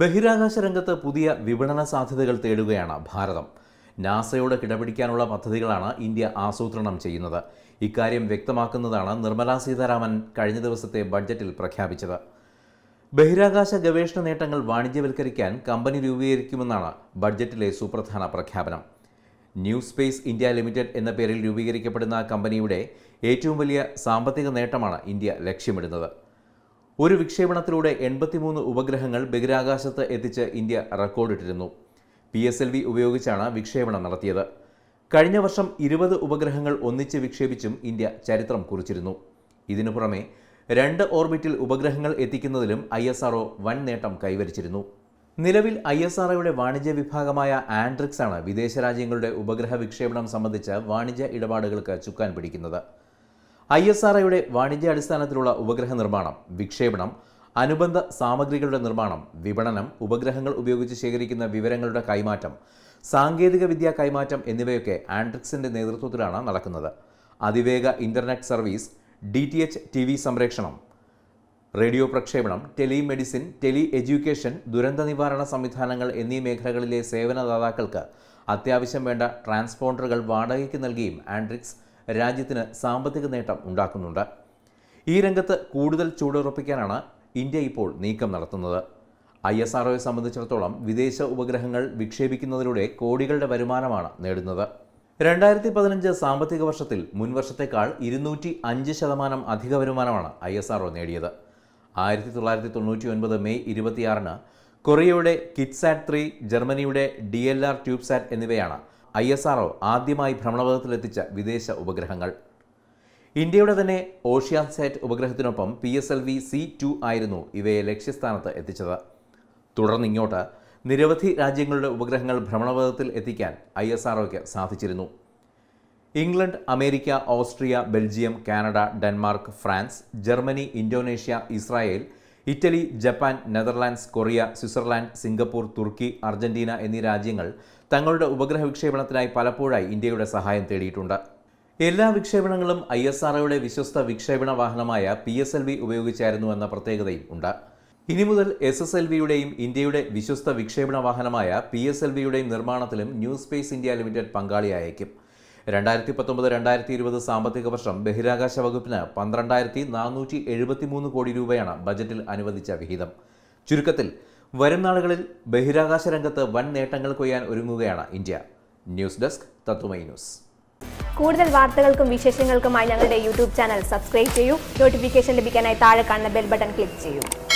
ബഹിരാകാശ രംഗത്ത് പുതിയ വിപണന സാധ്യതകൾ തേടുകയാണ് ഭാരതം നാസയോട് കിടപിടിക്കാനുള്ള പദ്ധതികളാണ് ഇന്ത്യ ആസൂത്രണം ചെയ്യുന്നത് ഇക്കാര്യം വ്യക്തമാക്കുന്നതാണ് നിർമ്മലാ സീതാരാമൻ കഴിഞ്ഞ ദിവസത്തെ ബഡ്ജറ്റിൽ പ്രഖ്യാപിച്ചത് ബഹിരാകാശ ഗവേഷണ നേട്ടങ്ങൾ വാണിജ്യവൽക്കരിക്കാൻ കമ്പനി രൂപീകരിക്കുമെന്നാണ് ബഡ്ജറ്റിലെ സുപ്രധാന പ്രഖ്യാപനം ന്യൂ സ്പേസ് ഇന്ത്യ ലിമിറ്റഡ് എന്ന പേരിൽ രൂപീകരിക്കപ്പെടുന്ന കമ്പനിയുടെ ഏറ്റവും വലിയ സാമ്പത്തിക നേട്ടമാണ് ഇന്ത്യ ലക്ഷ്യമിടുന്നത് ഒരു വിക്ഷേപണത്തിലൂടെ എൺപത്തിമൂന്ന് ഉപഗ്രഹങ്ങൾ ബഹിരാകാശത്ത് എത്തിച്ച് ഇന്ത്യ റെക്കോർഡിട്ടിരുന്നു പി എസ് എൽ വി ഉപയോഗിച്ചാണ് വിക്ഷേപണം നടത്തിയത് കഴിഞ്ഞ വർഷം ഇരുപത് ഉപഗ്രഹങ്ങൾ ഒന്നിച്ച് വിക്ഷേപിച്ചും ഇന്ത്യ ചരിത്രം കുറിച്ചിരുന്നു ഇതിനു പുറമെ രണ്ട് ഓർബിറ്റിൽ ഉപഗ്രഹങ്ങൾ എത്തിക്കുന്നതിലും ഐ എസ് ആർഒ വൻ നേട്ടം കൈവരിച്ചിരുന്നു നിലവിൽ ഐ എസ് ആർഒയുടെ വാണിജ്യ വിഭാഗമായ ആൻഡ്രിക്സ് ആണ് വിദേശ രാജ്യങ്ങളുടെ ഉപഗ്രഹ വിക്ഷേപണം സംബന്ധിച്ച് വാണിജ്യ ഇടപാടുകൾക്ക് ചുക്കാൻ പിടിക്കുന്നത് ഐ എസ് ആർ ഐയുടെ വാണിജ്യാടിസ്ഥാനത്തിലുള്ള ഉപഗ്രഹ നിർമ്മാണം വിക്ഷേപണം അനുബന്ധ സാമഗ്രികളുടെ നിർമ്മാണം വിപണനം ഉപഗ്രഹങ്ങൾ ഉപയോഗിച്ച് ശേഖരിക്കുന്ന വിവരങ്ങളുടെ കൈമാറ്റം സാങ്കേതിക വിദ്യ കൈമാറ്റം എന്നിവയൊക്കെ ആൻഡ്രിക്സിന്റെ നേതൃത്വത്തിലാണ് നടക്കുന്നത് അതിവേഗ internet service D T H T V സംരക്ഷണം റേഡിയോ പ്രക്ഷേപണം ടെലിമെഡിസിൻ ടെലി എഡ്യൂക്കേഷൻ ദുരന്ത നിവാരണ സംവിധാനങ്ങൾ എന്നീ മേഖലകളിലെ സേവനദാതാക്കൾക്ക് അത്യാവശ്യം വേണ്ട ട്രാൻസ്പോണ്ടറുകൾ വാടകയ്ക്ക് നൽകിയും ആൻഡ്രിക്സ് രാജ്യത്തിന് സാമ്പത്തിക നേട്ടം ഉണ്ടാക്കുന്നുണ്ട് ഈ രംഗത്ത് കൂടുതൽ ചൂടുറപ്പിക്കാനാണ് ഇന്ത്യ ഇപ്പോൾ നീക്കം നടത്തുന്നത് ഐ എസ് ആർ സംബന്ധിച്ചിടത്തോളം വിദേശ ഉപഗ്രഹങ്ങൾ വിക്ഷേപിക്കുന്നതിലൂടെ കോടികളുടെ വരുമാനമാണ് നേടുന്നത് രണ്ടായിരത്തി പതിനഞ്ച് സാമ്പത്തിക വർഷത്തിൽ മുൻവർഷത്തേക്കാൾ ഇരുന്നൂറ്റി അഞ്ച് ശതമാനം അധിക വരുമാനമാണ് ഐ എസ് ആർ നേടിയത് ആയിരത്തി തൊള്ളായിരത്തി തൊണ്ണൂറ്റി ഒൻപത് മെയ് ഇരുപത്തിയാറിന് കൊറിയയുടെ കിറ്റ്സാറ്റ് ത്രീ ജർമ്മനിയുടെ ഡി എൽ ആർ ട്യൂബ്സാറ്റ് എന്നിവയാണ് ഐ എസ് ആർ ആദ്യമായി ഭ്രമണപഥത്തിലെത്തിച്ച വിദേശ ഉപഗ്രഹങ്ങൾ ഇന്ത്യയുടെ തന്നെ ഓഷ്യാൻസാറ്റ് ഉപഗ്രഹത്തിനൊപ്പം P S L V C two ആയിരുന്നു ഇവയെ ലക്ഷ്യസ്ഥാനത്ത് എത്തിച്ചത് തുടർന്ന് ഇങ്ങോട്ട് നിരവധി രാജ്യങ്ങളുടെ ഉപഗ്രഹങ്ങൾ ഭ്രമണപഥത്തിൽ എത്തിക്കാൻ ഐ എസ് ആർഒയ്ക്ക് സാധിച്ചിരുന്നു England America Austria Belgium Canada Denmark France Germany Indonesia Israel Italy Japan Netherlands Korea Switzerland Singapore തുർക്കി അർജന്റീന എന്നീ രാജ്യങ്ങൾ തങ്ങളുടെ ഉപഗ്രഹ വിക്ഷേപണത്തിനായി പലപ്പോഴായി ഇന്ത്യയുടെ സഹായം തേടിയിട്ടുണ്ട് എല്ലാ വിക്ഷേപണങ്ങളും ഐ എസ് ആർഒയുടെ വിശ്വസ്ത വിക്ഷേപണ വാഹനമായ പി എസ് എൽ വി ഉപയോഗിച്ചായിരുന്നു എന്ന പ്രത്യേകതയും ഉണ്ട് ഇനി മുതൽ എസ് എസ് എൽ വിയുടെയും ഇന്ത്യയുടെ വിശ്വസ്ത വിക്ഷേപണ വാഹനമായ പി എസ് എൽ വിയുടെയും നിർമ്മാണത്തിലും ന്യൂ സ്പേസ് ഇന്ത്യ ലിമിറ്റഡ് പങ്കാളിയായേക്കും രണ്ടായിരത്തി പത്തൊമ്പത് രണ്ടായിരത്തി ഇരുപത് സാമ്പത്തിക വർഷം ബഹിരാകാശ വകുപ്പിന് പന്ത്രണ്ടായിരത്തി നാനൂറ്റി മൂന്ന് കോടി രൂപയാണ് ബജറ്റിൽ അനുവദിച്ച വിഹിതം ചുരുക്കത്തിൽ വരും നാളുകളിൽ ബഹിരാകാശ രംഗത്ത് വൻ നേട്ടങ്ങൾ കൊയ്യാൻ ഒരുങ്ങുകയാണ് India news desk Tatwamayi news കൂടുതൽ വാർത്തകൾക്കും വിശേഷങ്ങൾക്കുമായി ഞങ്ങളുടെ യൂട്യൂബ് ചാനൽ സബ്സ്ക്രൈബ് ചെയ്യൂ നോട്ടിഫിക്കേഷൻ ലഭിക്കാനായി താഴെ കാണുന്ന ബെൽ ബട്ടൺ ക്ലിക്ക് ചെയ്യൂ